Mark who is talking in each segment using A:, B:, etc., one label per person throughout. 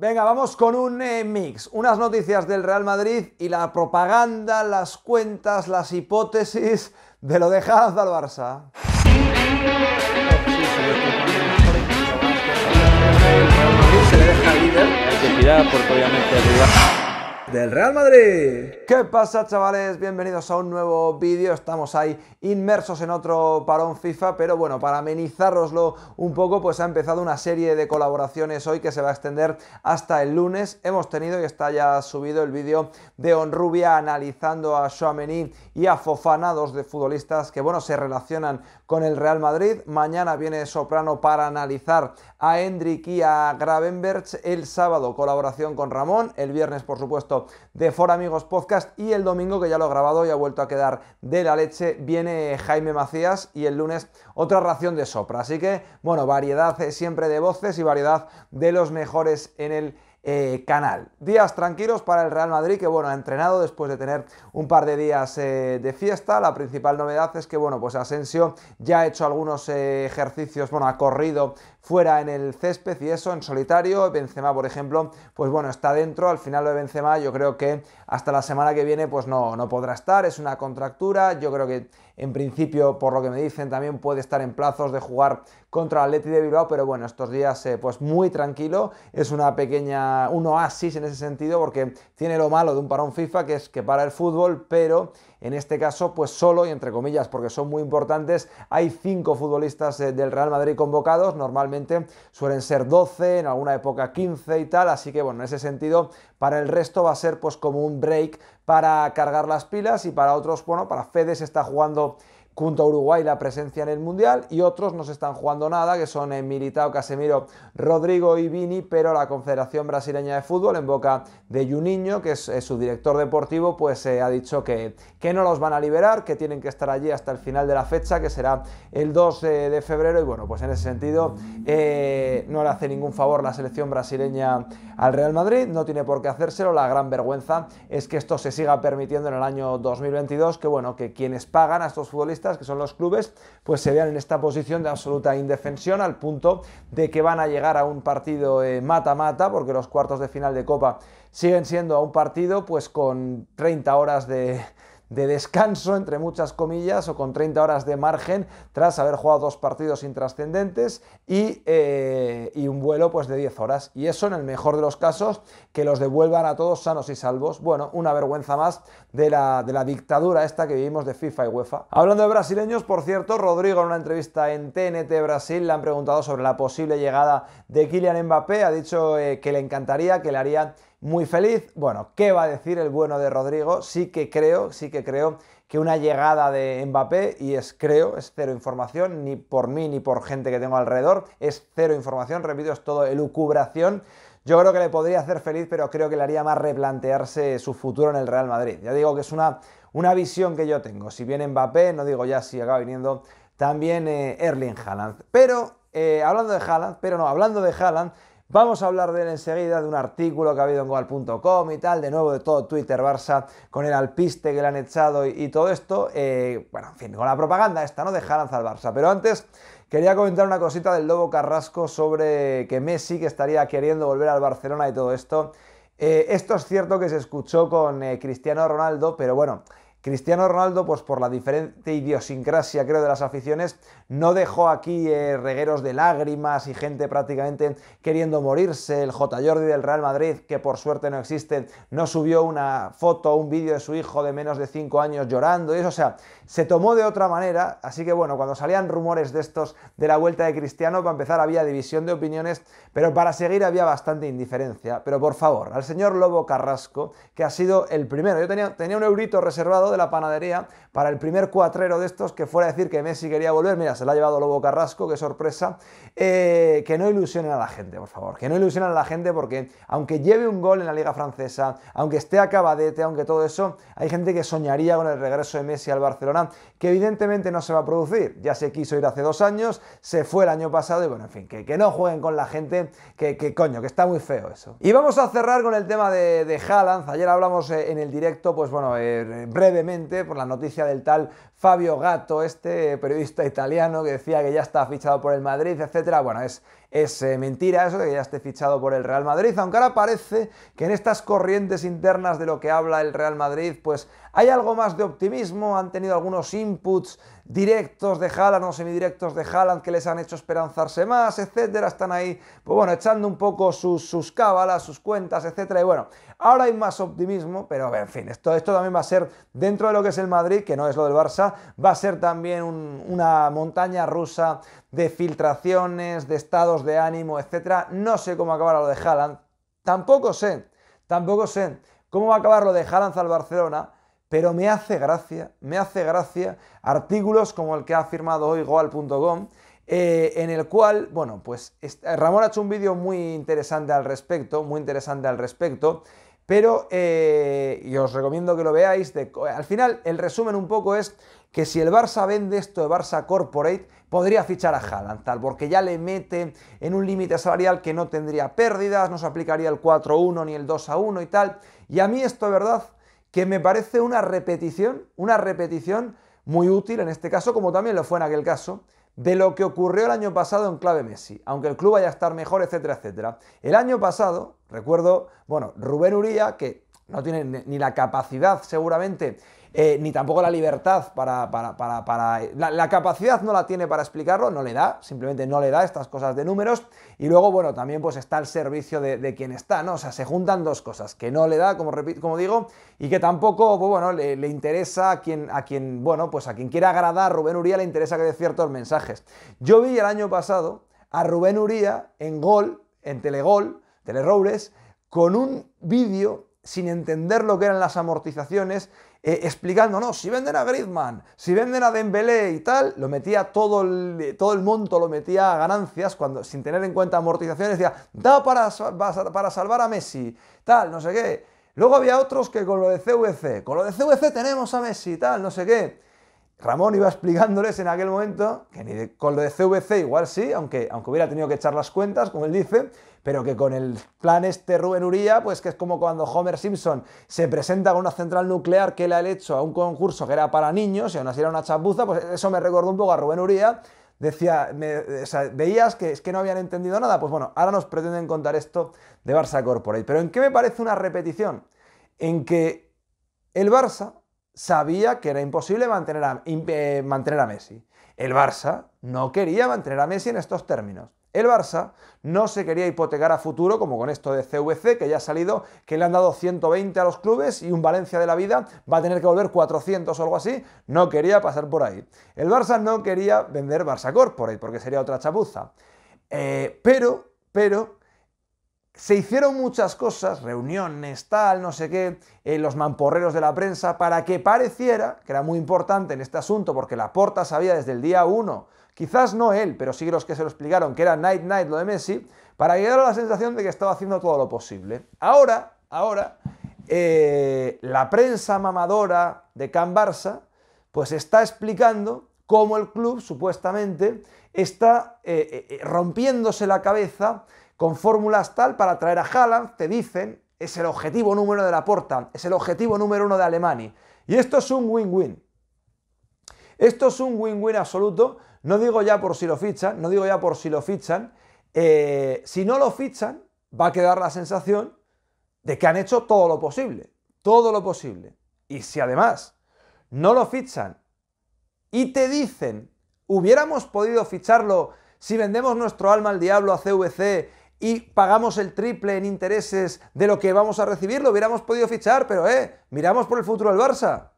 A: Venga, vamos con un eh, mix. Unas noticias del Real Madrid y la propaganda, las cuentas, las hipótesis de lo de Jazz al Barça del Real Madrid. ¿Qué pasa chavales? Bienvenidos a un nuevo vídeo. Estamos ahí inmersos en otro parón FIFA, pero bueno, para amenizaroslo un poco, pues ha empezado una serie de colaboraciones hoy que se va a extender hasta el lunes. Hemos tenido y está ya subido el vídeo de Onrubia analizando a Chouameni y a Fofana, dos de futbolistas que bueno, se relacionan con el Real Madrid. Mañana viene Soprano para analizar a Hendrik y a Gravenberch. El sábado colaboración con Ramón, el viernes por supuesto de For Amigos Podcast y el domingo, que ya lo he grabado y ha vuelto a quedar de la leche, viene Jaime Macías y el lunes otra ración de sopra. Así que, bueno, variedad eh, siempre de voces y variedad de los mejores en el... Eh, canal. Días tranquilos para el Real Madrid, que bueno, ha entrenado después de tener un par de días eh, de fiesta. La principal novedad es que, bueno, pues Asensio ya ha hecho algunos ejercicios, bueno, ha corrido fuera en el césped y eso, en solitario. Benzema, por ejemplo, pues bueno, está dentro. Al final lo de Benzema, yo creo que hasta la semana que viene, pues no, no podrá estar. Es una contractura. Yo creo que en principio, por lo que me dicen, también puede estar en plazos de jugar contra el Atleti de Bilbao, pero bueno, estos días eh, pues muy tranquilo, es una pequeña, un oasis en ese sentido, porque tiene lo malo de un parón FIFA, que es que para el fútbol, pero en este caso, pues solo, y entre comillas, porque son muy importantes, hay cinco futbolistas eh, del Real Madrid convocados. Normalmente suelen ser 12, en alguna época 15 y tal. Así que, bueno, en ese sentido, para el resto va a ser pues como un break para cargar las pilas y para otros, bueno, para Fede se está jugando junto a Uruguay la presencia en el Mundial y otros no se están jugando nada, que son Militao, Casemiro, Rodrigo y Vini, pero la Confederación Brasileña de Fútbol, en boca de Juninho, que es, su director deportivo, pues eh, ha dicho que, que no los van a liberar, que tienen que estar allí hasta el final de la fecha, que será el 2 eh, de febrero, y bueno, pues en ese sentido eh, no le hace ningún favor la selección brasileña al Real Madrid, no tiene por qué hacérselo, la gran vergüenza es que esto se siga permitiendo en el año 2022, que bueno, que quienes pagan a estos futbolistas que son los clubes, pues se vean en esta posición de absoluta indefensión al punto de que van a llegar a un partido eh, mata-mata, porque los cuartos de final de Copa siguen siendo a un partido pues con 30 horas de de descanso, entre muchas comillas, o con 30 horas de margen tras haber jugado dos partidos intrascendentes y, eh, un vuelo pues, de 10 horas. Y eso en el mejor de los casos, que los devuelvan a todos sanos y salvos. Bueno, una vergüenza más de la, de la dictadura esta que vivimos de FIFA y UEFA. Hablando de brasileños, por cierto, Rodrigo en una entrevista en TNT Brasil le han preguntado sobre la posible llegada de Kylian Mbappé. Ha dicho eh, que le encantaría, que le haría muy feliz. Bueno, ¿qué va a decir el bueno de Rodrigo? Sí que creo, sí que creo que una llegada de Mbappé, y es creo, es cero información, ni por mí ni por gente que tengo alrededor, es cero información, repito, es todo elucubración. Yo creo que le podría hacer feliz, pero creo que le haría más replantearse su futuro en el Real Madrid. Ya digo que es una, visión que yo tengo. Si viene Mbappé, no digo ya si acaba viniendo también eh, Erling Haaland. Pero, eh, hablando de Haaland, pero no, hablando de Haaland, Vamos a hablar de él enseguida, de un artículo que ha habido en goal.com y tal, de nuevo de todo Twitter Barça con el alpiste que le han echado y, todo esto. Eh, bueno, en fin, con la propaganda esta, ¿no? De al Barça. Pero antes quería comentar una cosita del Lobo Carrasco sobre que Messi que estaría queriendo volver al Barcelona y todo esto. Eh, esto es cierto que se escuchó con eh, Cristiano Ronaldo, pero bueno, Cristiano Ronaldo, pues por la diferente idiosincrasia, creo, de las aficiones, no dejó aquí eh, regueros de lágrimas y gente prácticamente queriendo morirse. El J. Jordi del Real Madrid, que por suerte no existe, no subió una foto o un vídeo de su hijo de menos de 5 años llorando y eso. O sea, se tomó de otra manera. Así que bueno, cuando salían rumores de estos de la vuelta de Cristiano, para empezar había división de opiniones, pero para seguir había bastante indiferencia. Pero por favor, al señor Lobo Carrasco, que ha sido el primero. Yo tenía, tenía un eurito reservado de la panadería para el primer cuatrero de estos que fuera a decir que Messi quería volver. Mira, se la ha llevado Lobo Carrasco, qué sorpresa. Eh, que no ilusionen a la gente, por favor. Que no ilusionen a la gente porque aunque lleve un gol en la Liga Francesa, aunque esté acabadete, aunque todo eso, hay gente que soñaría con el regreso de Messi al Barcelona, que evidentemente no se va a producir. Ya se quiso ir hace dos años, se fue el año pasado y bueno, en fin, que, que no jueguen con la gente, que, que, coño, que está muy feo eso. Y vamos a cerrar con el tema de, de Haaland. Ayer hablamos eh, en el directo, pues bueno, en eh, breve por la noticia del tal Fabio Gatto, este periodista italiano que decía que ya está fichado por el Madrid, etcétera. Bueno, es es eh, mentira eso de que ya esté fichado por el Real Madrid, aunque ahora parece que en estas corrientes internas de lo que habla el Real Madrid, pues hay algo más de optimismo, han tenido algunos inputs directos de Haaland o semidirectos de Haaland que les han hecho esperanzarse más, etcétera, están ahí, pues bueno, echando un poco sus, cábalas, sus cuentas, etcétera, y bueno, ahora hay más optimismo, pero en fin, esto, esto también va a ser dentro de lo que es el Madrid, que no es lo del Barça, va a ser también una montaña rusa de filtraciones, de estados de ánimo, etc. No sé cómo acabará lo de Haaland. Tampoco sé, tampoco sé cómo va a acabar lo de Haaland al Barcelona, pero me hace gracia, me hace gracia artículos como el que ha firmado hoy goal.com, eh, en el cual, bueno, pues Ramón ha hecho un vídeo muy interesante al respecto, muy interesante al respecto, pero, eh, y os recomiendo que lo veáis, al final el resumen un poco es que si el Barça vende esto de Barça Corporate, podría fichar a Haaland, tal, porque ya le mete en un límite salarial que no tendría pérdidas, no se aplicaría el 4-1 ni el 2-1 y tal. Y a mí esto de verdad que me parece una repetición, una repetición muy útil en este caso, como también lo fue en aquel caso, de lo que ocurrió el año pasado en clave Messi, aunque el club vaya a estar mejor, etcétera, etcétera. El año pasado, recuerdo, bueno, Rubén Uría, que no tiene ni la capacidad seguramente eh, ni tampoco la libertad para... para, para, para la, capacidad no la tiene para explicarlo, no le da, simplemente no le da estas cosas de números. Y luego, bueno, también pues está al servicio de, quien está, ¿no? O sea, se juntan dos cosas, que no le da, como, como digo, y que tampoco, pues, bueno, le, interesa a quien, a quien, bueno, pues a quien quiera agradar, Rubén Uría le interesa que dé ciertos mensajes. Yo vi el año pasado a Rubén Uría en Gol, en Telegol, Teleroures, con un vídeo sin entender lo que eran las amortizaciones eh, explicando, no, si venden a Griezmann, si venden a Dembélé y tal, lo metía todo el, todo el monto, lo metía a ganancias, cuando, sin tener en cuenta amortizaciones, decía, da para, para salvar a Messi, tal, no sé qué. Luego había otros que con lo de CVC, con lo de CVC tenemos a Messi, tal, no sé qué. Ramón iba explicándoles en aquel momento que ni con lo de CVC igual sí, aunque, aunque hubiera tenido que echar las cuentas, como él dice, pero que con el plan este Rubén Uría, pues que es como cuando Homer Simpson se presenta con una central nuclear que le ha hecho a un concurso que era para niños y aún así era una chapuza, pues eso me recordó un poco a Rubén Uría. Decía, veías que es que no habían entendido nada. Pues bueno, ahora nos pretenden contar esto de Barça Corporate. Pero ¿en qué me parece una repetición? En que el Barça sabía que era imposible mantener a, eh, mantener a Messi. El Barça no quería mantener a Messi en estos términos. El Barça no se quería hipotecar a futuro, como con esto de CVC, que ya ha salido, que le han dado 120 a los clubes y un Valencia de la vida va a tener que volver 400 o algo así. No quería pasar por ahí. El Barça no quería vender Barça ahí, porque sería otra chapuza. Eh, pero, pero, se hicieron muchas cosas, reuniones, tal, no sé qué, eh, los mamporreros de la prensa, para que pareciera, que era muy importante en este asunto, porque la porta sabía desde el día 1, quizás no él, pero sí los que se lo explicaron, que era Night Night lo de Messi, para que a la sensación de que estaba haciendo todo lo posible. Ahora, ahora, eh, la prensa mamadora de Can Barça, pues está explicando cómo el club supuestamente está eh, rompiéndose la cabeza con fórmulas tal para traer a Haaland, te dicen, es el objetivo número de la Porta, es el objetivo número uno de Alemania. Y esto es un win-win. Esto es un win-win absoluto, no digo ya por si lo fichan, no digo ya por si lo fichan. Eh, si no lo fichan, va a quedar la sensación de que han hecho todo lo posible, todo lo posible. Y si además no lo fichan y te dicen, hubiéramos podido ficharlo si vendemos nuestro alma al diablo a CVC y pagamos el triple en intereses de lo que vamos a recibir, lo hubiéramos podido fichar, pero eh, miramos por el futuro del Barça.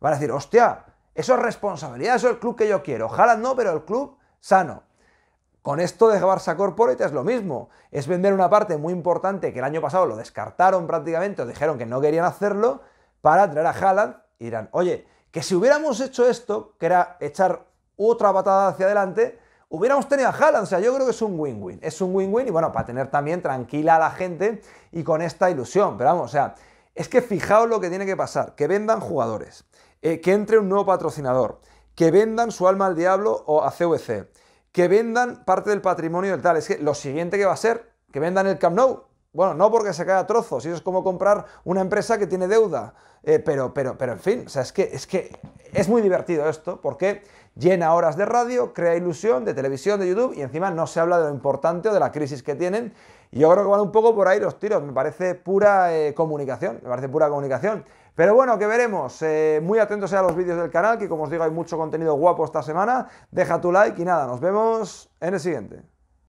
A: Van a decir, hostia, eso es responsabilidad, eso es el club que yo quiero. Ojalá no, pero el club sano. Con esto de Barça Corporate es lo mismo. Es vender una parte muy importante que el año pasado lo descartaron prácticamente o dijeron que no querían hacerlo para traer a Haaland y dirán, oye, que si hubiéramos hecho esto, que era echar otra patada hacia adelante, Hubiéramos tenido a Haaland, o sea, yo creo que es un win-win. Es un win-win y bueno, para tener también tranquila a la gente y con esta ilusión. Pero vamos, o sea, es que fijaos lo que tiene que pasar: que vendan jugadores, eh, que entre un nuevo patrocinador, que vendan su alma al diablo o a CVC, que vendan parte del patrimonio del tal. Es que lo siguiente que va a ser, que vendan el Camp Nou. Bueno, no porque se caiga a trozos, eso es como comprar una empresa que tiene deuda. Eh, pero, pero, pero en fin, o sea, es que, es que es muy divertido esto, porque llena horas de radio, crea ilusión de televisión, de YouTube y encima no se habla de lo importante o de la crisis que tienen. Y yo creo que van un poco por ahí los tiros, me parece pura eh, comunicación, me parece pura comunicación. Pero bueno, que veremos. Eh, muy atentos a los vídeos del canal, que como os digo hay mucho contenido guapo esta semana. Deja tu like y nada, nos vemos en el siguiente.